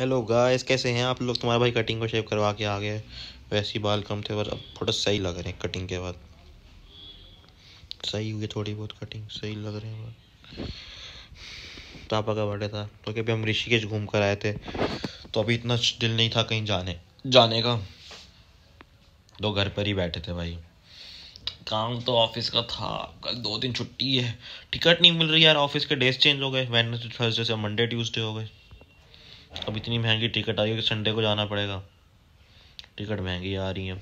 hello guys कैसे हैं आप लोग तुम्हारे भाई कटिंग को शेव करवा के आ गए वैसे ही बाल कम थे पर अब थोड़ा सही लग रहे हैं कटिंग के बाद सही हुई थोड़ी बहुत कटिंग सही लग रहे हैं पापा का बर्थडे था तो क्योंकि हम ऋषिकेश घूम कर आए थे तो अभी इतना दिल नहीं था कहीं जाने जाने का दो तो घर पर ही बैठे थे भाई काम तो ऑफिस का था कल दो दिन छुट्टी है टिकट नहीं मिल रही यार ऑफिस के डेज चेंज हो गए वेडनेसडे थर्सडे से मंडे ट्यूसडे हो गए अब इतनी महंगी टिकट आई है कि संडे को जाना पड़ेगा टिकट महंगी आ रही है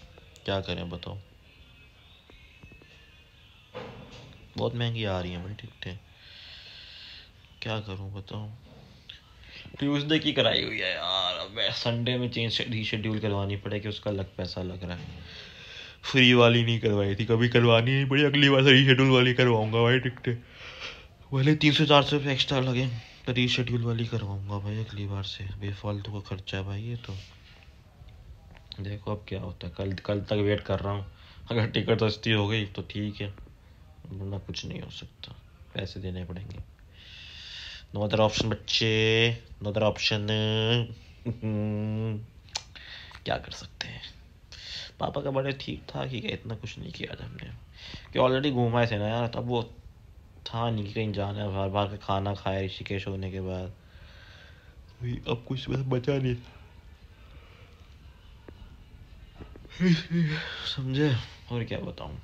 क्या करें बताओ बहुत महंगी आ रही है भाई टिकटें क्या करूं बताओ ट्यूसडे की कराई हुई है यार अब संडे में चेंज रीशेड्यूल करवानी पड़े कि उसका अलग पैसा लग रहा है फ्री वाली नहीं करवाई थी कभी करवानी नहीं पड़ी अगली बार से रीशेड्यूल वाली करवाऊंगा भाई टिकटें भले तीन सौ चार सौ रुपये एक्स्ट्रा लगे रीशेड्यूल वाली करवाऊंगा भाई अगली बार से बेफालतू का खर्चा है भाई ये तो देखो अब क्या होता है कल कल तक वेट कर रहा हूँ अगर टिकट सस्ती हो गई तो ठीक है वरना कुछ नहीं हो सकता पैसे देने पड़ेंगे नो अदर ऑप्शन बच्चे नो अदर ऑप्शन क्या कर सकते हैं पापा का बड़े ठीक था कि इतना कुछ नहीं किया था हमने कि ऑलरेडी घूमाए थे ना यार तब वो था नहीं कि कहीं जाना है बार बार का खाना खाया ऋषिकेश होने के बाद अब कुछ बस बचा नहीं समझे और क्या बताऊँ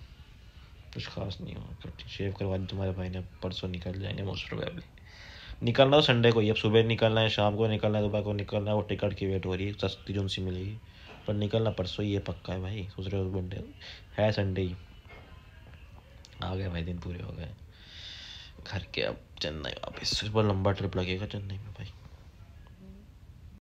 कुछ खास नहीं हो कटिंग शेव करवा दी तुम्हारे भाई ने परसों निकल जाएंगे मोस्ट प्रोबेबली निकलना तो संडे को ही अब सुबह निकलना है शाम को निकलना है दोपहर को निकलना है वो टिकट की वेट हो रही है सस्ती जो सी मिलेगी पर निकलना परसों ही है पक्का है भाई दूसरे बंडे है संडे ही आ गए भाई दिन पूरे हो गए घर के अब चेन्नई वापस सुबह लंबा ट्रिप लगेगा चेन्नई में भाई